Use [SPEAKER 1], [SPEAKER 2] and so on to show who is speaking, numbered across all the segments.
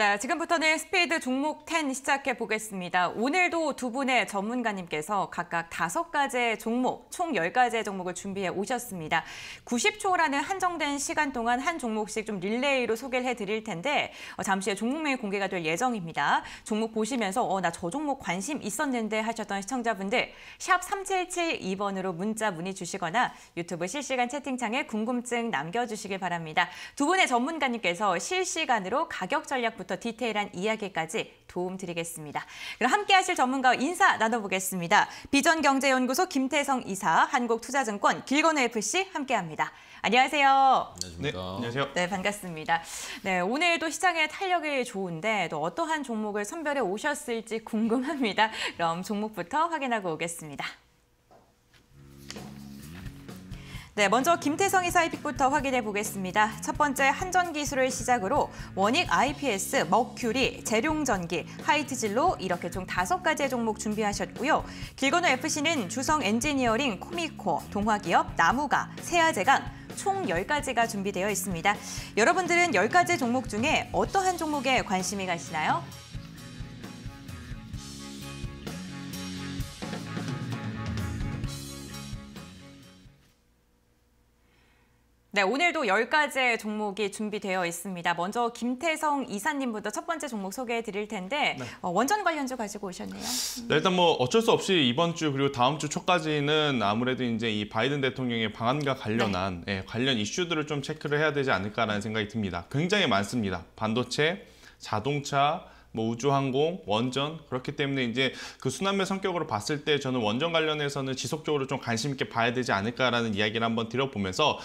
[SPEAKER 1] 네, 지금부터는 스페이드 종목 10 시작해 보겠습니다. 오늘도 두 분의 전문가님께서 각각 다섯 가지의 종목, 총 열가지의 종목을 준비해 오셨습니다. 90초라는 한정된 시간 동안 한 종목씩 좀 릴레이로 소개를 해 드릴 텐데 어, 잠시 후에 종목명이 공개가 될 예정입니다. 종목 보시면서 어, 나 저 종목 관심 있었는데 하셨던 시청자분들 샵 3772번으로 문자 문의 주시거나 유튜브 실시간 채팅창에 궁금증 남겨주시길 바랍니다. 두 분의 전문가님께서 실시간으로 가격 전략부터 내용부터 디테일한 이야기까지 도움드리겠습니다. 그럼 함께하실 전문가와 인사 나눠보겠습니다. 비전경제연구소 김태성 이사, 한국투자증권 길건우 FC 함께합니다. 안녕하세요.
[SPEAKER 2] 안녕하 네, 세요 네,
[SPEAKER 1] 반갑습니다. 네, 오늘도 시장의 탄력이 좋은데 또 어떠한 종목을 선별해 오셨을지 궁금합니다. 그럼 종목부터 확인하고 오겠습니다. 네, 먼저 김태성 이사의 픽부터 확인해 보겠습니다. 첫 번째 한전 기술을 시작으로 원익 IPS, 머큐리, 재룡전기, 하이트진로 이렇게 총 다섯 가지의 종목 준비하셨고요. 길건우 FC는 주성 엔지니어링, 코미코, 동화기업, 나무가, 세아제강총 10가지가 준비되어 있습니다. 여러분들은 10가지 종목 중에 어떠한 종목에 관심이 가시나요? 네, 오늘도 10가지의 종목이 준비되어 있습니다. 먼저 김태성 이사님부터 첫 번째 종목 소개해 드릴 텐데 네. 어, 원전 관련주 가지고 오셨네요. 음.
[SPEAKER 2] 네, 일단 뭐 어쩔 수 없이 이번 주 그리고 다음 주 초까지는 아무래도 이제 이 바이든 대통령의 방안과 관련한 네. 예, 관련 이슈들을 좀 체크를 해야 되지 않을까라는 생각이 듭니다. 굉장히 많습니다. 반도체, 자동차, 뭐 우주항공, 원전 그렇기 때문에 이제 그 순환매 성격으로 봤을 때 저는 원전 관련해서는 지속적으로 좀 관심 있게 봐야 되지 않을까라는 이야기를 한번 드려보면서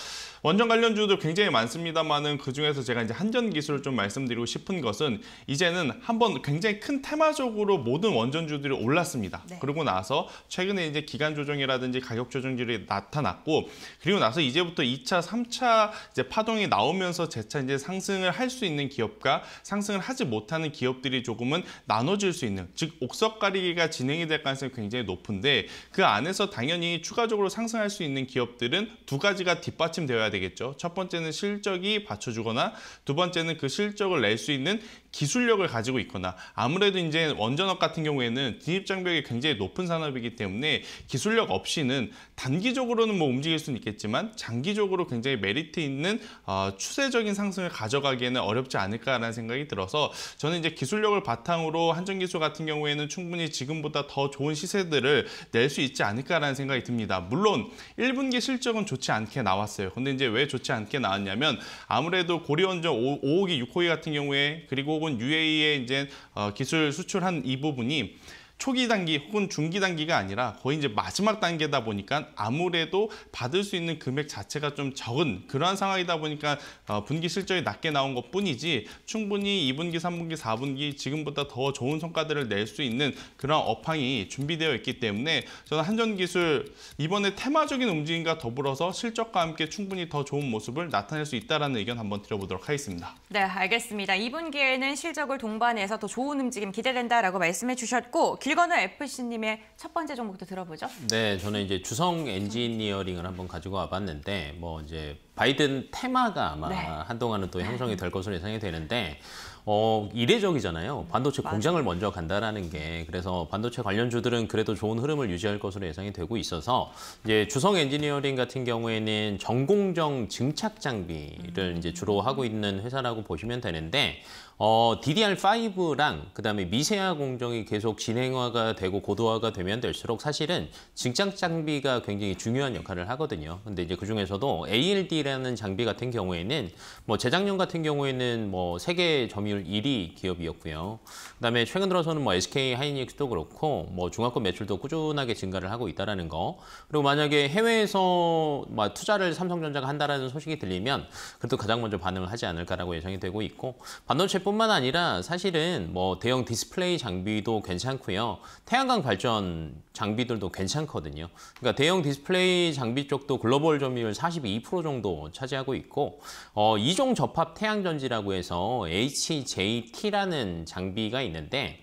[SPEAKER 2] 원전 관련주도 굉장히 많습니다만은 그 중에서 제가 이제 한전 기술을 좀 말씀드리고 싶은 것은 이제는 한번 굉장히 큰 테마적으로 모든 원전주들이 올랐습니다. 네. 그러고 나서 최근에 이제 기간 조정이라든지 가격 조정률이 나타났고 그리고 나서 이제부터 2차, 3차 이제 파동이 나오면서 재차 이제 상승을 할 수 있는 기업과 상승을 하지 못하는 기업들이 부분들이 조금은 나눠질 수 있는 즉 옥석 가리기가 진행이 될 가능성이 굉장히 높은데 그 안에서 당연히 추가적으로 상승할 수 있는 기업들은 두 가지가 뒷받침되어야 되겠죠. 첫 번째는 실적이 받쳐주거나 두 번째는 그 실적을 낼 수 있는 기술력을 가지고 있거나 아무래도 이제 원전업 같은 경우에는 진입장벽이 굉장히 높은 산업이기 때문에 기술력 없이는 단기적으로는 뭐 움직일 수는 있겠지만 장기적으로 굉장히 메리트 있는 어, 추세적인 상승을 가져가기에는 어렵지 않을까라는 생각이 들어서 저는 이제 기술력을 바탕으로 한전기술 같은 경우에는 충분히 지금보다 더 좋은 시세들을 낼 수 있지 않을까라는 생각이 듭니다. 물론 1분기 실적은 좋지 않게 나왔어요. 근데 이제 왜 좋지 않게 나왔냐면 아무래도 고리원전 5, 5호기, 6호기 같은 경우에 그리고 혹은 UAE에 이제 어, 기술 수출한 이 부분이 초기 단기 혹은 중기 단기가 아니라 거의 이제 마지막 단계다 보니까 아무래도 받을 수 있는 금액 자체가 좀 적은 그러한 상황이다 보니까 어, 분기 실적이 낮게 나온 것 뿐이지 충분히 2분기, 3분기, 4분기 지금보다 더 좋은 성과들을 낼 수 있는 그런 업황이 준비되어 있기 때문에 저는 한전기술 이번에 테마적인 움직임과 더불어서 실적과 함께 충분히 더 좋은 모습을 나타낼 수 있다는 의견 한번 드려보도록 하겠습니다.
[SPEAKER 1] 네, 알겠습니다. 2분기에는 실적을 동반해서 더 좋은 움직임 기대된다라고 말씀해 주셨고 길건우 FC님의 첫 번째 종목부터 들어보죠.
[SPEAKER 3] 네, 저는 이제 주성 엔지니어링을 한번 가지고 와봤는데 뭐 이제 바이든 테마가 아마 네. 한동안은 또 형성이 될 것으로 예상이 되는데 어, 이례적이잖아요. 반도체 맞아 공장을 먼저 간다라는 게 그래서 반도체 관련주들은 그래도 좋은 흐름을 유지할 것으로 예상이 되고 있어서 이제 주성 엔지니어링 같은 경우에는 전공정 증착 장비를 음. 이제 주로 하고 있는 회사라고 보시면 되는데 어, DDR5랑 그다음에 미세화 공정이 계속 진행화가 되고 고도화가 되면 될수록 사실은 증장 장비가 굉장히 중요한 역할을 하거든요. 근데 이제 그중에서도 ALD라는 장비 같은 경우에는 뭐 재작년 같은 경우에는 뭐 세계 점유율 1위 기업이었고요. 그다음에 최근 들어서는 뭐 SK 하이닉스도 그렇고 뭐 중화권 매출도 꾸준하게 증가를 하고 있다라는 거. 그리고 만약에 해외에서 막 뭐 투자를 삼성전자가 한다라는 소식이 들리면 그래도 가장 먼저 반응을 하지 않을까라고 예상이 되고 있고 반도체 뿐만 아니라 사실은 뭐 대형 디스플레이 장비도 괜찮고요. 태양광 발전 장비들도 괜찮거든요. 그러니까 대형 디스플레이 장비 쪽도 글로벌 점유율 42% 정도 차지하고 있고 어, 이종 접합 태양전지라고 해서 HJT라는 장비가 있는데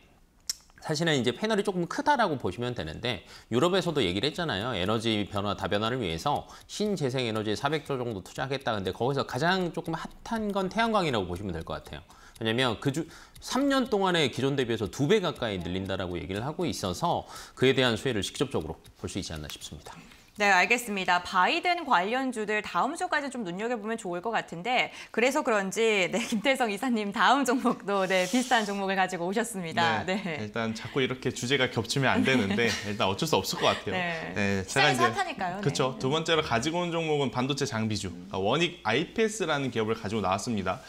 [SPEAKER 3] 사실은 이제 패널이 조금 크다라고 보시면 되는데 유럽에서도 얘기를 했잖아요. 에너지 변화 다변화를 위해서 신재생 에너지에 400조 정도 투자하겠다. 근데 거기서 가장 조금 핫한 건 태양광이라고 보시면 될 것 같아요. 왜냐면그 주, 3년 동안의 기존 대비해서 두 배 가까이 늘린다라고 얘기를 하고 있어서 그에 대한 수혜를 직접적으로 볼 수 있지 않나 싶습니다.
[SPEAKER 1] 네, 알겠습니다. 바이든 관련주들 다음 주까지 좀 눈여겨보면 좋을 것 같은데 그래서 그런지 네, 김태성 이사님 다음 종목도 네, 비슷한 종목을 가지고 오셨습니다. 네, 네.
[SPEAKER 2] 일단 자꾸 이렇게 주제가 겹치면 안 되는데 일단 어쩔 수 없을 것 같아요. 네, 네 제가 이제 핫하니까요. 그렇죠. 두 번째로 가지고 온 종목은 반도체 장비주. 아, 원익 IPS라는 기업을 가지고 나왔습니다.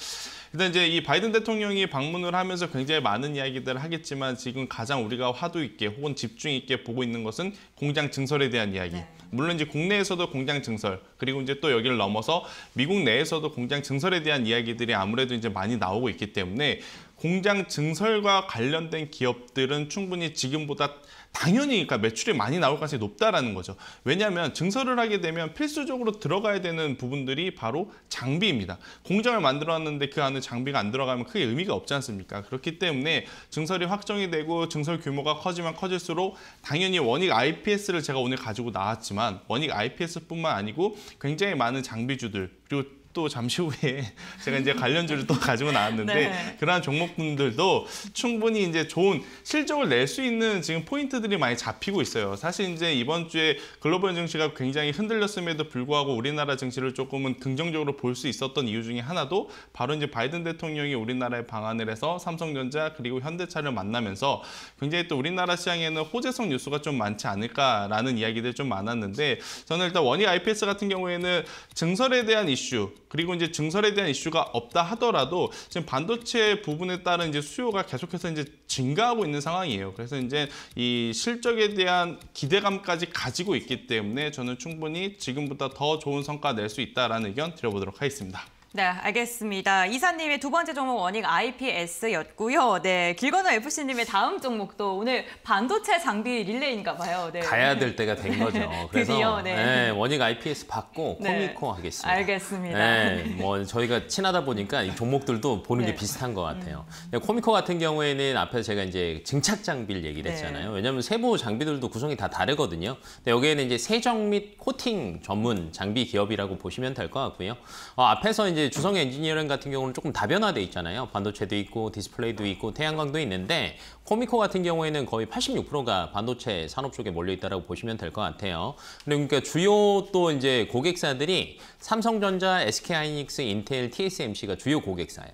[SPEAKER 2] 일단 이제 이 바이든 대통령이 방문을 하면서 굉장히 많은 이야기들을 하겠지만 지금 가장 우리가 화두 있게 혹은 집중 있게 보고 있는 것은 공장 증설에 대한 이야기. 네. 물론 이제 국내에서도 공장 증설 그리고 이제 또 여기를 넘어서 미국 내에서도 공장 증설에 대한 이야기들이 아무래도 이제 많이 나오고 있기 때문에 공장 증설과 관련된 기업들은 충분히 지금보다 당연히 그러니까 매출이 많이 나올 가능성이 높다라는 거죠. 왜냐하면 증설을 하게 되면 필수적으로 들어가야 되는 부분들이 바로 장비입니다. 공장을 만들어놨는데 그 안에 장비가 안 들어가면 크게 의미가 없지 않습니까? 그렇기 때문에 증설이 확정이 되고 증설 규모가 커지면 커질수록 당연히 원익 IPS를 제가 오늘 가지고 나왔지만 원익 IPS뿐만 아니고 굉장히 많은 장비주들 그리고 또 잠시 후에 제가 이제 관련주를 또 가지고 나왔는데 네. 그러한 종목분들도 충분히 이제 좋은 실적을 낼 수 있는 지금 포인트들이 많이 잡히고 있어요. 사실 이제 이번 주에 글로벌 증시가 굉장히 흔들렸음에도 불구하고 우리나라 증시를 조금은 긍정적으로 볼 수 있었던 이유 중에 하나도 바로 이제 바이든 대통령이 우리나라에 방한을 해서 삼성전자 그리고 현대차를 만나면서 굉장히 또 우리나라 시장에는 호재성 뉴스가 좀 많지 않을까라는 이야기들이 좀 많았는데 저는 일단 원희 IPS 같은 경우에는 증설에 대한 이슈 그리고 이제 증설에 대한 이슈가 없다 하더라도 지금 반도체 부분에 따른 이제 수요가 계속해서 이제 증가하고 있는 상황이에요. 그래서 이제 이 실적에 대한 기대감까지 가지고 있기 때문에 저는 충분히 지금보다 더 좋은 성과 낼 수 있다라는 의견 드려보도록 하겠습니다.
[SPEAKER 1] 네, 알겠습니다. 이사님의 두 번째 종목 원익 IPS였고요. 네, 길건호 FC님의 다음 종목도 오늘 반도체 장비 릴레이인가 봐요. 네. 가야 될
[SPEAKER 3] 때가 된 거죠. 그래서 드디어, 네. 네. 원익 IPS 받고 네, 코미코 하겠습니다.
[SPEAKER 1] 알겠습니다. 네,
[SPEAKER 3] 뭐 저희가 친하다 보니까 이 종목들도 보는 게 네. 비슷한 것 같아요. 음. 네, 코미코 같은 경우에는 앞에 제가 이제 증착 장비를 얘기를 했잖아요. 왜냐하면 세부 장비들도 구성이 다 다르거든요. 근데 여기에는 이제 세정 및 코팅 전문 장비 기업이라고 보시면 될 것 같고요. 어, 앞에서 이제 이제 주성 엔지니어링 같은 경우는 조금 다변화돼 있잖아요. 반도체도 있고 디스플레이도 있고 태양광도 있는데 코미코 같은 경우에는 거의 86%가 반도체 산업 쪽에 몰려 있다라고 보시면 될 것 같아요. 그러니까 주요 또 이제 고객사들이 삼성전자, SK하이닉스, 인텔, TSMC가 주요 고객사예요.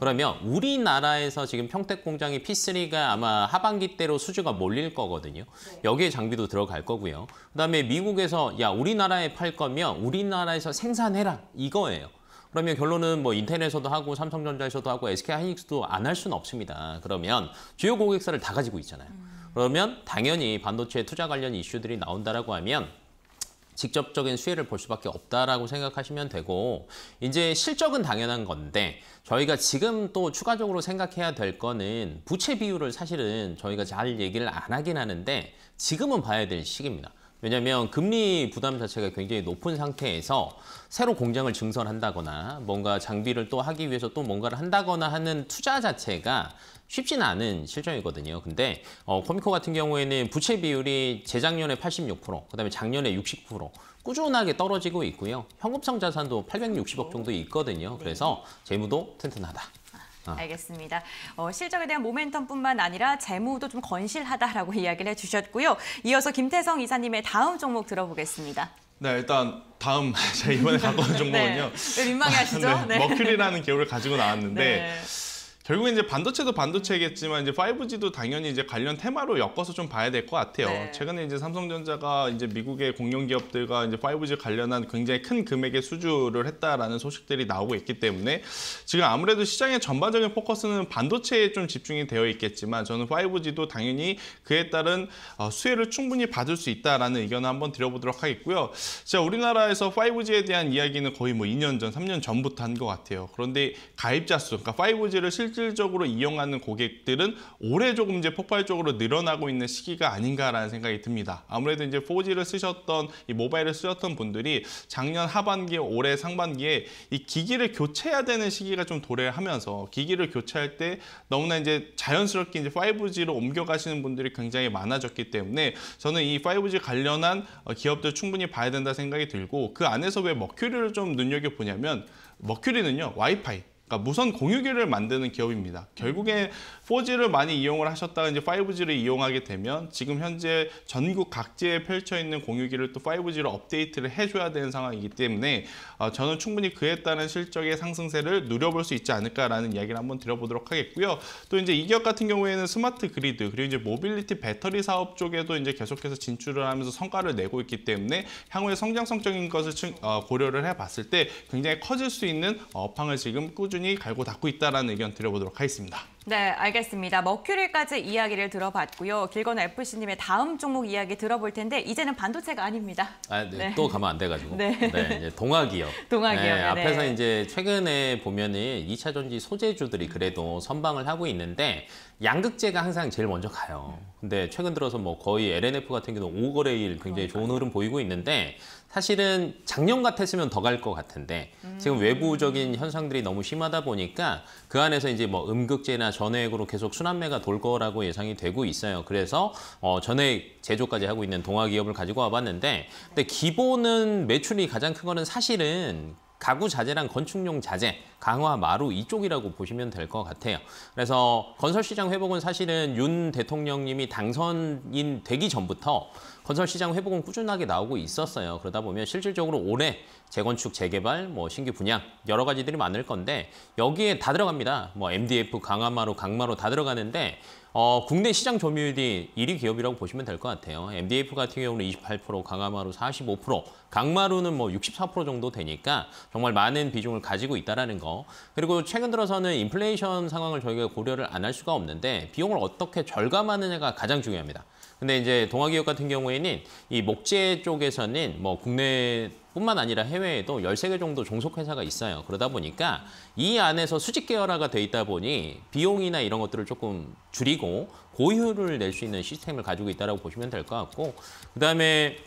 [SPEAKER 3] 그러면 우리나라에서 지금 평택 공장이 P3가 아마 하반기 때로 수주가 몰릴 거거든요. 네. 여기에 장비도 들어갈 거고요. 그다음에 미국에서 야 우리나라에 팔 거면 우리나라에서 생산해라 이거예요. 그러면 결론은 뭐 인텔에서도 하고 삼성전자에서도 하고 SK 하이닉스도 안 할 수는 없습니다. 그러면 주요 고객사를 다 가지고 있잖아요. 그러면 당연히 반도체 투자 관련 이슈들이 나온다라고 하면 직접적인 수혜를 볼 수밖에 없다라고 생각하시면 되고 이제 실적은 당연한 건데 저희가 지금 또 추가적으로 생각해야 될 거는 부채 비율을 사실은 저희가 잘 얘기를 안 하긴 하는데 지금은 봐야 될 시기입니다. 왜냐하면 금리 부담 자체가 굉장히 높은 상태에서 새로 공장을 증설한다거나 뭔가 장비를 또 하기 위해서 또 뭔가를 한다거나 하는 투자 자체가 쉽진 않은 실정이거든요. 근데 어, 코미코 같은 경우에는 부채 비율이 재작년에 86%, 그다음에 작년에 60% 꾸준하게 떨어지고 있고요. 현금성 자산도 860억 정도 있거든요. 그래서 재무도 튼튼하다. 아.
[SPEAKER 1] 알겠습니다. 어, 실적에 대한 모멘텀뿐만 아니라 재무도 좀 건실하다라고 이야기를 해주셨고요. 이어서 김태성 이사님의 다음 종목 들어보겠습니다.
[SPEAKER 2] 네, 일단 다음 제가 이번에 갖고 온 네. 종목은요. 아, 네,
[SPEAKER 1] 민망해하시죠? 네,
[SPEAKER 2] 머큐리라는 기업을 가지고 나왔는데 네. 결국에 이제 반도체도 반도체겠지만 이제 5G도 당연히 이제 관련 테마로 엮어서 좀 봐야 될 것 같아요. 네. 최근에 이제 삼성전자가 이제 미국의 공룡 기업들과 이제 5G 관련한 굉장히 큰 금액의 수주를 했다라는 소식들이 나오고 있기 때문에 지금 아무래도 시장의 전반적인 포커스는 반도체에 좀 집중이 되어 있겠지만 저는 5G도 당연히 그에 따른 어, 수혜를 충분히 받을 수 있다라는 의견을 한번 드려보도록 하겠고요. 자, 우리나라에서 5G에 대한 이야기는 거의 뭐 2년 전, 3년 전부터 한 것 같아요. 그런데 가입자 수, 그러니까 5G를 실제 실질적으로 이용하는 고객들은 올해 조금 이제 폭발적으로 늘어나고 있는 시기가 아닌가라는 생각이 듭니다. 아무래도 이제 4G를 쓰셨던 이 모바일을 쓰셨던 분들이 작년 하반기, 올해 상반기에 이 기기를 교체해야 되는 시기가 좀 도래하면서 기기를 교체할 때 너무나 이제 자연스럽게 이제 5G로 옮겨가시는 분들이 굉장히 많아졌기 때문에 저는 이 5G 관련한 어, 기업들 충분히 봐야 된다 생각이 들고 그 안에서 왜 머큐리를 좀 눈여겨보냐면 머큐리는요 와이파이 그러니까 무선 공유기를 만드는 기업입니다. 결국에 4G를 많이 이용을 하셨다가 이제 5G를 이용하게 되면 지금 현재 전국 각지에 펼쳐 있는 공유기를 또 5G로 업데이트를 해줘야 되는 상황이기 때문에 어, 저는 충분히 그에 따른 실적의 상승세를 누려볼 수 있지 않을까라는 이야기를 한번 드려보도록 하겠고요. 또 이제 이 기업 같은 경우에는 스마트 그리드 그리고 이제 모빌리티 배터리 사업 쪽에도 이제 계속해서 진출을 하면서 성과를 내고 있기 때문에 향후에 성장성적인 것을 어, 고려를 해봤을 때 굉장히 커질 수 있는 업황을 지금 꾸준히 꾸준히 갈고 닦고 있다는 의견 드려보도록
[SPEAKER 3] 하겠습니다.
[SPEAKER 1] 네, 알겠습니다. 머큐리까지 이야기를 들어봤고요. 길건 FC님의 다음 종목 이야기 들어볼 텐데 이제는 반도체가 아닙니다.
[SPEAKER 3] 아, 네, 네. 또 가면 안 돼가지고. 네. 네 이제 동화기업. 동화기업. 네, 앞에서 네. 이제 최근에 보면은 2차 전지 소재주들이 그래도 선방을 하고 있는데 양극재가 항상 제일 먼저 가요. 근데 최근 들어서 뭐 거의 LNF 같은 경우 5거래일 굉장히 그러니까요. 좋은 흐름 보이고 있는데 사실은 작년 같았으면 더 갈 것 같은데 음. 지금 외부적인 현상들이 너무 심하다 보니까 그 안에서 이제 뭐 음극재나 전액으로 계속 순환매가 돌 거라고 예상이 되고 있어요. 그래서 어, 전액 제조까지 하고 있는 동화 기업을 가지고 와봤는데 근데 기본은 매출이 가장 큰 거는 사실은 가구 자재랑 건축용 자재, 강화 마루 이쪽이라고 보시면 될 것 같아요. 그래서 건설 시장 회복은 사실은 윤 대통령님이 당선인 되기 전부터 건설 시장 회복은 꾸준하게 나오고 있었어요. 그러다 보면 실질적으로 올해 재건축, 재개발, 뭐 신규 분양 여러 가지들이 많을 건데 여기에 다 들어갑니다. 뭐 MDF, 강화마루, 강마루 다 들어가는데 어, 국내 시장 점유율이 1위 기업이라고 보시면 될 것 같아요. MDF 같은 경우는 28%, 강화마루 45%, 강마루는 뭐 64% 정도 되니까 정말 많은 비중을 가지고 있다는 거. 그리고 최근 들어서는 인플레이션 상황을 저희가 고려를 안 할 수가 없는데 비용을 어떻게 절감하느냐가 가장 중요합니다. 근데 이제 동화기업 같은 경우에는 이 목재 쪽에서는 뭐 국내 뿐만 아니라 해외에도 13개 정도 종속회사가 있어요. 그러다 보니까 이 안에서 수직 계열화가 돼 있다 보니 비용이나 이런 것들을 조금 줄이고 고효율을 낼 수 있는 시스템을 가지고 있다고 보시면 될 것 같고 그다음에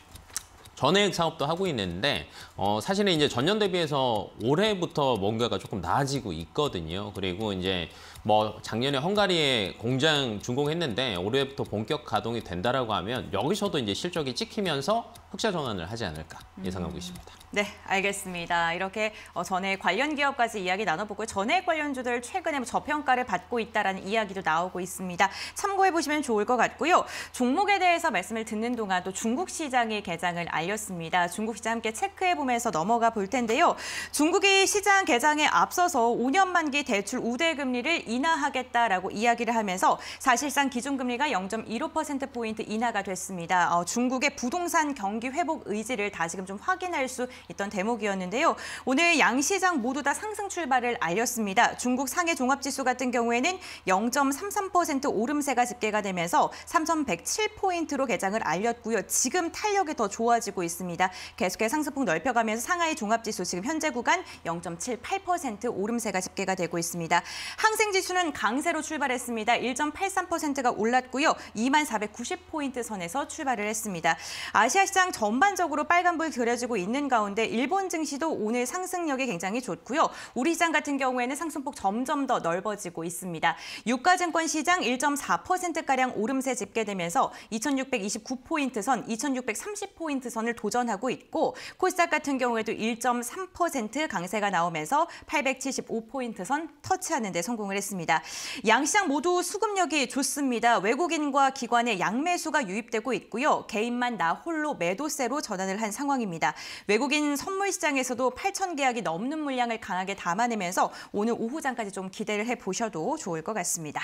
[SPEAKER 3] 전액 사업도 하고 있는데 어, 사실은 이제 전년 대비해서 올해부터 뭔가가 조금 나아지고 있거든요. 그리고 이제 뭐 작년에 헝가리에 공장 준공했는데 올해부터 본격 가동이 된다라고 하면 여기서도 이제 실적이 찍히면서 흑자 전환을 하지 않을까 예상하고 있습니다. 음.
[SPEAKER 1] 네, 알겠습니다. 이렇게 어, 전에 관련 기업까지 이야기 나눠보고 전에 관련주들 최근에 뭐 저평가를 받고 있다는 이야기도 나오고 있습니다. 참고해보시면 좋을 것 같고요. 종목에 대해서 말씀을 듣는 동안 또 중국 시장의 개장을 알렸습니다. 중국 시장 함께 체크해보면서 넘어가 볼 텐데요. 중국이 시장 개장에 앞서서 5년 만기 대출 우대 금리를 인하하겠다라고 이야기를 하면서 사실상 기준금리가 0.15%포인트 인하가 됐습니다. 어, 중국의 부동산 경제 경기 회복 의지를 다시금 좀 확인할 수 있던 대목이었는데요. 오늘 양 시장 모두 다 상승 출발을 알렸습니다. 중국 상해 종합지수 같은 경우에는 0.33% 오름세가 집계가 되면서 3,107포인트로 개장을 알렸고요. 지금 탄력이 더 좋아지고 있습니다. 계속해서 상승폭 넓혀가면서 상하이 종합지수 지금 현재 구간 0.78% 오름세가 집계가 되고 있습니다. 항생지수는 강세로 출발했습니다. 1.83%가 올랐고요. 2490포인트 선에서 출발을 했습니다. 아시아 시장 시장 전반적으로 빨간불 그려지고 있는 가운데 일본 증시도 오늘 상승력이 굉장히 좋고요. 우리 시장 같은 경우에는 상승폭 점점 더 넓어지고 있습니다. 유가증권 시장 1.4%가량 오름세 집계되면서 2629포인트 선, 2630포인트 선을 도전하고 있고 코스닥 같은 경우에도 1.3% 강세가 나오면서 875포인트 선 터치하는 데 성공을 했습니다. 양 시장 모두 수급력이 좋습니다. 외국인과 기관의 양매수가 유입되고 있고요. 개인만 나 홀로 매도 매도세로 전환을 한 상황입니다. 외국인 선물 시장에서도 8천 계약이 넘는 물량을 강하게 담아내면서 오늘 오후장까지 좀 기대를 해보셔도 좋을 것 같습니다.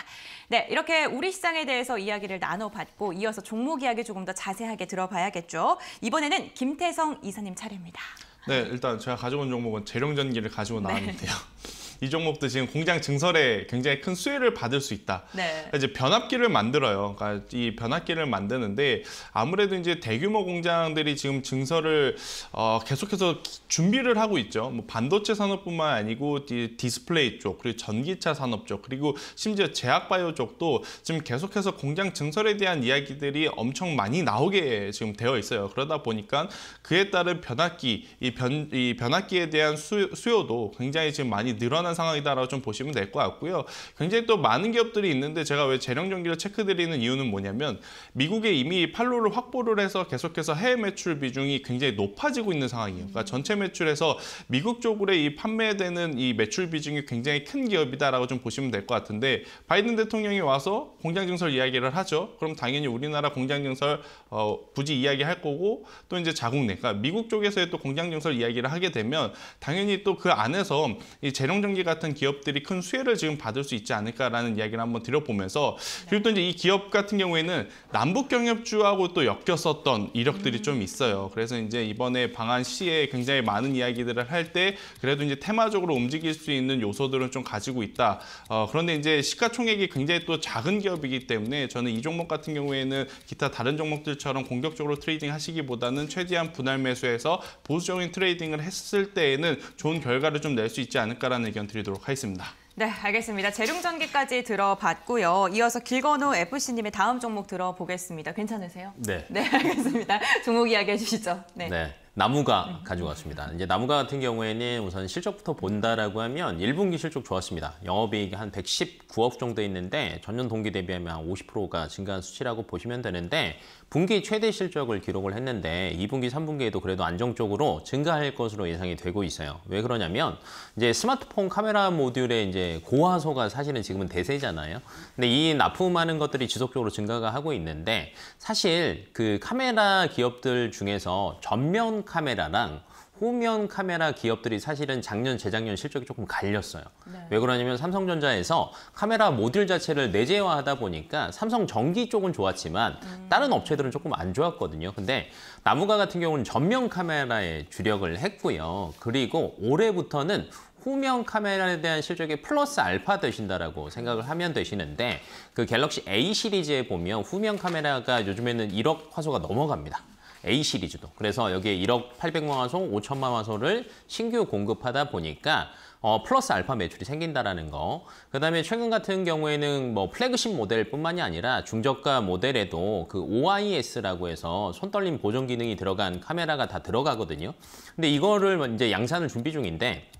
[SPEAKER 1] 네, 이렇게 우리 시장에 대해서 이야기를 나눠봤고 이어서 종목 이야기 조금 더 자세하게 들어봐야겠죠. 이번에는 김태성 이사님 차례입니다.
[SPEAKER 2] 네, 일단 제가 가져온 종목은 재룡전기를 가지고 네. 나왔는데요. 네. 이 종목도 지금 공장 증설에 굉장히 큰 수혜를 받을 수 있다. 네. 그러니까 이제 변압기를 만들어요. 그러니까 이 변압기를 만드는데 아무래도 이제 대규모 공장들이 지금 증설을 어, 계속해서 준비를 하고 있죠. 뭐 반도체 산업뿐만 아니고 디스플레이 쪽, 그리고 전기차 산업 쪽, 그리고 심지어 제약바이오 쪽도 지금 계속해서 공장 증설에 대한 이야기들이 엄청 많이 나오게 지금 되어 있어요. 그러다 보니까 그에 따른 변압기, 이, 변, 이 변압기에 대한 수, 수요도 굉장히 지금 많이 늘어나 만한 상황이다라고 좀 보시면 될 것 같고요. 굉장히 또 많은 기업들이 있는데 제가 왜 재령 전기를 체크드리는 이유는 뭐냐면 미국에 이미 판로를 확보를 해서 계속해서 해외 매출 비중이 굉장히 높아지고 있는 상황이에요. 그러니까 전체 매출에서 미국 쪽으로 이 판매되는 이 매출 비중이 굉장히 큰 기업이다라고 좀 보시면 될 것 같은데 바이든 대통령이 와서 공장 증설 이야기를 하죠. 그럼 당연히 우리나라 공장 증설 어, 굳이 이야기할 거고 또 이제 자국 내, 그러니까 미국 쪽에서의 또 공장 증설 이야기를 하게 되면 당연히 또 그 안에서 이 재령 전기 삼성기 같은 기업들이 큰 수혜를 지금 받을 수 있지 않을까라는 이야기를 한번 드려보면서 네. 그리고 또 이제 이 기업 같은 경우에는 남북 경협주하고 또 엮였었던 이력들이 좀 음. 있어요. 그래서 이제 이번에 방한 시에 굉장히 많은 이야기들을 할 때 그래도 이제 테마적으로 움직일 수 있는 요소들은 좀 가지고 있다. 어, 그런데 이제 시가총액이 굉장히 또 작은 기업이기 때문에 저는 이 종목 같은 경우에는 기타 다른 종목들처럼 공격적으로 트레이딩 하시기보다는 최대한 분할 매수해서 보수적인 트레이딩을 했을 때에는 좋은 결과를 좀 낼 수 있지 않을까라는 의견 드리도록 하겠습니다.
[SPEAKER 1] 네, 알겠습니다. 재릉전기까지 들어봤고요. 이어서 길건호 FC님의 다음 종목 들어보겠습니다. 괜찮으세요? 네. 네, 알겠습니다. 종목 이야기 해주시죠. 네.
[SPEAKER 3] 네. 나무가 네. 가져왔습니다. 이제 나무가 같은 경우에는 우선 실적부터 본다라고 하면 1분기 실적 좋았습니다. 영업이익이 한 119억 정도 있는데 전년 동기 대비하면 50%가 증가한 수치라고 보시면 되는데 분기 최대 실적을 기록을 했는데 2분기, 3분기에도 그래도 안정적으로 증가할 것으로 예상이 되고 있어요. 왜 그러냐면 이제 스마트폰 카메라 모듈의 이제 고화소가 사실은 지금은 대세잖아요. 근데 이 납품하는 것들이 지속적으로 증가가 하고 있는데 사실 그 카메라 기업들 중에서 전면 카메라랑 후면 카메라 기업들이 사실은 작년, 재작년 실적이 조금 갈렸어요. 네. 왜 그러냐면 삼성전자에서 카메라 모듈 자체를 내재화하다 보니까 삼성 전기 쪽은 좋았지만 음. 다른 업체들은 조금 안 좋았거든요. 근데 나무가 같은 경우는 전면 카메라에 주력을 했고요. 그리고 올해부터는 후면 카메라에 대한 실적이 플러스 알파 되신다라고 생각을 하면 되시는데 그 갤럭시 A 시리즈에 보면 후면 카메라가 요즘에는 1억 화소가 넘어갑니다. A 시리즈도. 그래서 여기에 1억 800만 화소, 5천만 화소를 신규 공급하다 보니까 어, 플러스 알파 매출이 생긴다라는 거. 그다음에 최근 같은 경우에는 뭐 플래그십 모델뿐만이 아니라 중저가 모델에도 그 OIS라고 해서 손떨림 보정 기능이 들어간 카메라가 다 들어가거든요. 근데 이거를 이제 양산을 준비 중인데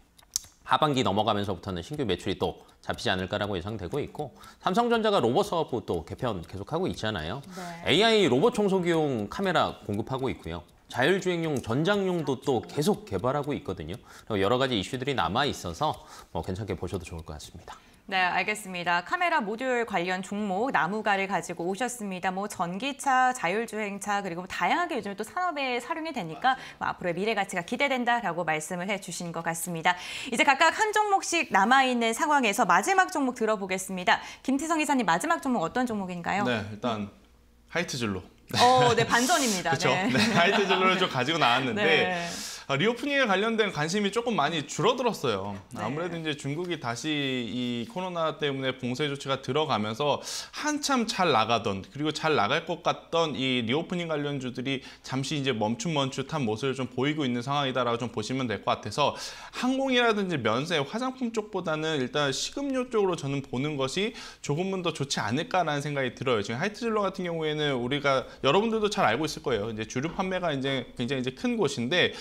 [SPEAKER 3] 하반기 넘어가면서부터는 신규 매출이 또 잡히지 않을까라고 예상되고 있고 삼성전자가 로봇 사업부 또 개편 계속하고 있잖아요. 네. AI 로봇 청소기용 카메라 공급하고 있고요. 자율주행용 전장용도 또 계속 개발하고 있거든요. 여러 가지 이슈들이 남아 있어서 뭐 괜찮게 보셔도 좋을 것 같습니다.
[SPEAKER 1] 네, 알겠습니다. 카메라 모듈 관련 종목 나무가를 가지고 오셨습니다. 뭐 전기차, 자율주행차 그리고 뭐 다양하게 요즘 또 산업에 사용이 되니까 뭐 앞으로의 미래 가치가 기대된다라고 말씀을 해주신 것 같습니다. 이제 각각 한 종목씩 남아 있는 상황에서 마지막 종목 들어보겠습니다. 김태성 기사님 마지막 종목 어떤 종목인가요? 네,
[SPEAKER 2] 일단 하이트 진로. 어, 네 반전입니다. 그렇죠. 네. 네, 하이트 진로를 좀 가지고 나왔는데. 네. 아, 리오프닝에 관련된 관심이 조금 많이 줄어들었어요. 네. 아무래도 이제 중국이 다시 이 코로나 때문에 봉쇄 조치가 들어가면서 한참 잘 나가던 그리고 잘 나갈 것 같던 이 리오프닝 관련주들이 잠시 이제 멈춤멈춤한 모습을 좀 보이고 있는 상황이다라고 좀 보시면 될 것 같아서 항공이라든지 면세, 화장품 쪽보다는 일단 식음료 쪽으로 저는 보는 것이 조금은 더 좋지 않을까라는 생각이 들어요. 지금 하이트질러 같은 경우에는 우리가 여러분들도 잘 알고 있을 거예요. 이제 주류 판매가 이제 굉장히 이제 큰 곳인데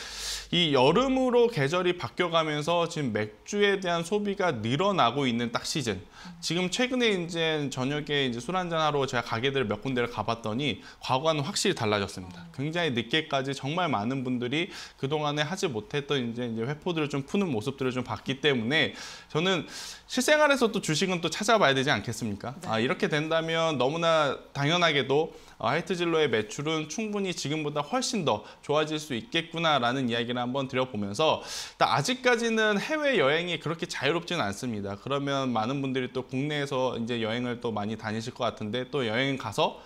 [SPEAKER 2] 이 여름으로 계절이 바뀌어가면서 지금 맥주에 대한 소비가 늘어나고 있는 딱 시즌. 지금 최근에 이제 저녁에 이제 술 한잔 하러 제가 가게들 몇 군데를 가봤더니 과거와는 확실히 달라졌습니다. 굉장히 늦게까지 정말 많은 분들이 그 동안에 하지 못했던 이제 이제 회포들을 좀 푸는 모습들을 좀 봤기 때문에 저는 실생활에서 또 주식은 또 찾아봐야 되지 않겠습니까? 아 이렇게 된다면 너무나 당연하게도 하이트 어, 진로의 매출은 충분히 지금보다 훨씬 더 좋아질 수 있겠구나라는 이야기를 한번 드려보면서 아직까지는 해외 여행이 그렇게 자유롭지는 않습니다. 그러면 많은 분들이 또 국내에서 이제 여행을 또 많이 다니실 것 같은데 또 여행 가서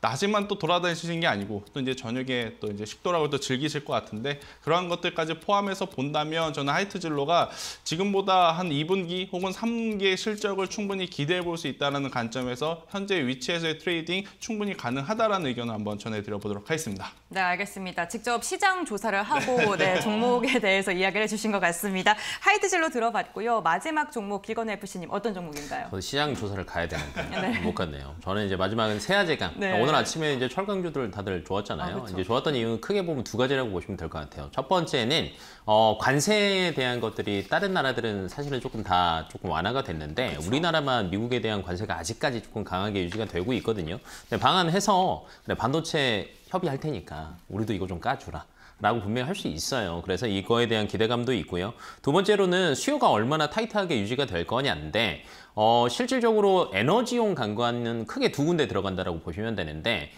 [SPEAKER 2] 낮에만 또 돌아다니시는 게 아니고 또 이제 저녁에 또 이제 식도락을 또 즐기실 것 같은데 그러한 것들까지 포함해서 본다면 저는 하이트 진로가 지금보다 한 2분기 혹은 3분기의 실적을 충분히 기대해 볼 수 있다는 관점에서 현재 위치에서의 트레이딩 충분히 가능하다라는 의견을 한번 전해드려보도록 하겠습니다.
[SPEAKER 1] 네, 알겠습니다. 직접 시장 조사를 하고 네. 네, 종목에 대해서 이야기를 해주신 것 같습니다. 하이트 진로 들어봤고요. 마지막 종목 기건의 FC님 어떤 종목인가요?
[SPEAKER 3] 시장 조사를 가야 되는데 네. 못 갔네요. 저는 이제 마지막은 세아제강. 네. 오늘 아침에 이제 철강주들 다들 좋았잖아요. 아, 이제 좋았던 이유는 크게 보면 두 가지라고 보시면 될 것 같아요. 첫 번째는 어, 관세에 대한 것들이 다른 나라들은 사실은 조금 다 조금 완화가 됐는데 그쵸. 우리나라만 미국에 대한 관세가 아직까지 조금 강하게 유지가 되고 있거든요. 방안해서 반도체 협의할 테니까 우리도 이거 좀 까주라. 라고 분명히 할 수 있어요. 그래서 이거에 대한 기대감도 있고요. 두 번째로는 수요가 얼마나 타이트하게 유지가 될 거냐인데 어, 실질적으로 에너지용 간과는 크게 두 군데 들어간다라고 보시면 되는데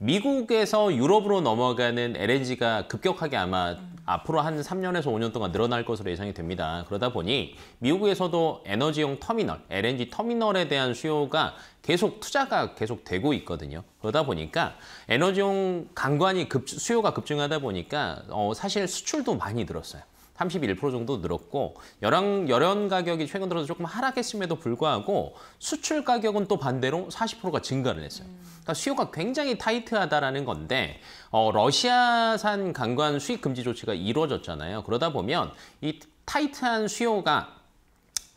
[SPEAKER 3] 미국에서 유럽으로 넘어가는 LNG가 급격하게 아마 앞으로 한 3년에서 5년 동안 늘어날 것으로 예상이 됩니다. 그러다 보니 미국에서도 에너지용 터미널, LNG 터미널에 대한 수요가 계속 투자가 계속 되고 있거든요. 그러다 보니까 에너지용 강관이 급, 수요가 급증하다 보니까 어, 사실 수출도 많이 늘었어요. 31% 정도 늘었고 열연, 열연 가격이 최근 들어서 조금 하락했음에도 불구하고 수출 가격은 또 반대로 40%가 증가를 했어요. 그러니까 수요가 굉장히 타이트하다라는 건데 어, 러시아산 강관 수입 금지 조치가 이루어졌잖아요. 그러다 보면 이 타이트한 수요가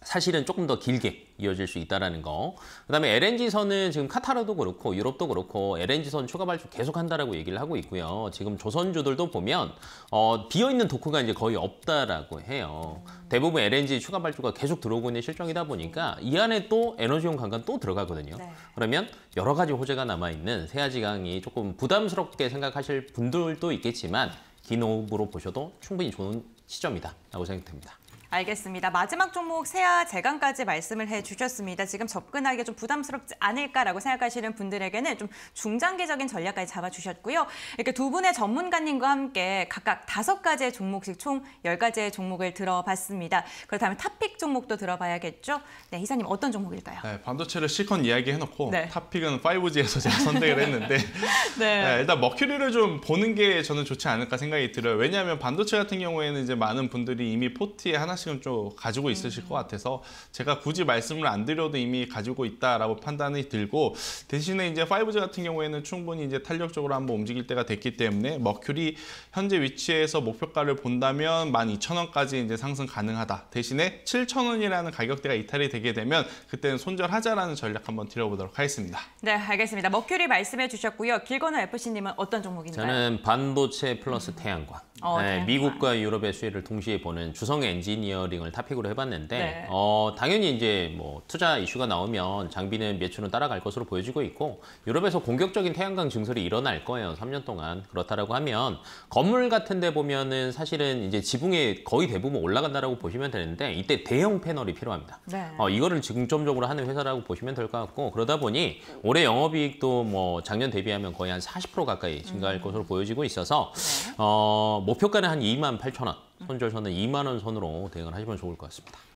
[SPEAKER 3] 사실은 조금 더 길게 이어질 수 있다라는 거. 그다음에 LNG선은 지금 카타르도 그렇고 유럽도 그렇고 LNG선 추가 발주 계속 한다라고 얘기를 하고 있고요. 지금 조선주들도 보면 어, 비어 있는 도크가 이제 거의 없다라고 해요. 대부분 LNG 추가 발주가 계속 들어오고 있는 실정이다 보니까 이 안에 또 에너지용 관광 또 들어가거든요. 네. 그러면 여러 가지 호재가 남아 있는 세아지강이 조금 부담스럽게 생각하실 분들도 있겠지만 기 호흡으로 보셔도 충분히 좋은 시점이다라고 생각됩니다.
[SPEAKER 1] 알겠습니다. 마지막 종목 세아 재강까지 말씀을 해주셨습니다. 지금 접근하기가 좀 부담스럽지 않을까라고 생각하시는 분들에게는 좀 중장기적인 전략까지 잡아주셨고요. 이렇게 두 분의 전문가님과 함께 각각 다섯 가지의 종목씩 총 열가지의 종목을 들어봤습니다. 그렇다면 탑픽 종목도 들어봐야겠죠? 네, 이사님 어떤 종목일까요?
[SPEAKER 3] 네,
[SPEAKER 2] 반도체를 실컷 이야기해놓고 네. 탑픽은 5G에서 제가 선택을 했는데
[SPEAKER 1] 네. 네, 일단
[SPEAKER 2] 머큐리를 좀 보는 게 저는 좋지 않을까 생각이 들어요. 왜냐하면 반도체 같은 경우에는 이제 많은 분들이 이미 포트에 하나씩 하나씩은 좀 가지고 있으실 것 같아서 제가 굳이 말씀을 안 드려도 이미 가지고 있다라고 판단이 들고 대신에 이제 5G 같은 경우에는 충분히 이제 탄력적으로 한번 움직일 때가 됐기 때문에 머큐리 현재 위치에서 목표가를 본다면 12,000원까지 이제 상승 가능하다. 대신에 7,000원이라는 가격대가 이탈이 되게 되면 그때는 손절하자라는
[SPEAKER 3] 전략 한번 드려보도록 하겠습니다.
[SPEAKER 1] 네, 알겠습니다. 머큐리 말씀해 주셨고요. 길건우 FC님은 어떤 종목인가요? 저는
[SPEAKER 3] 반도체 플러스 태양광. 어, 네, 미국과 유럽의 수혜를 동시에 보는 주성 엔지니어링을 타픽으로 해봤는데 네. 어, 당연히 이제 뭐 투자 이슈가 나오면 장비는 매출은 따라갈 것으로 보여지고 있고 유럽에서 공격적인 태양광 증설이 일어날 거예요. 3년 동안 그렇다라고 하면 건물 같은데 보면은 사실은 이제 지붕에 거의 대부분 올라간다라고 보시면 되는데 이때 대형 패널이 필요합니다. 네. 어, 이거를 중점적으로 하는 회사라고 보시면 될 것 같고 그러다 보니 올해 영업이익도 뭐 작년 대비하면 거의 한 40% 가까이 증가할 음. 것으로 보여지고 있어서 네. 어, 목표가는 한 2만 8천 원, 손절선은 2만 원 선으로 대응을 하시면 좋을 것 같습니다.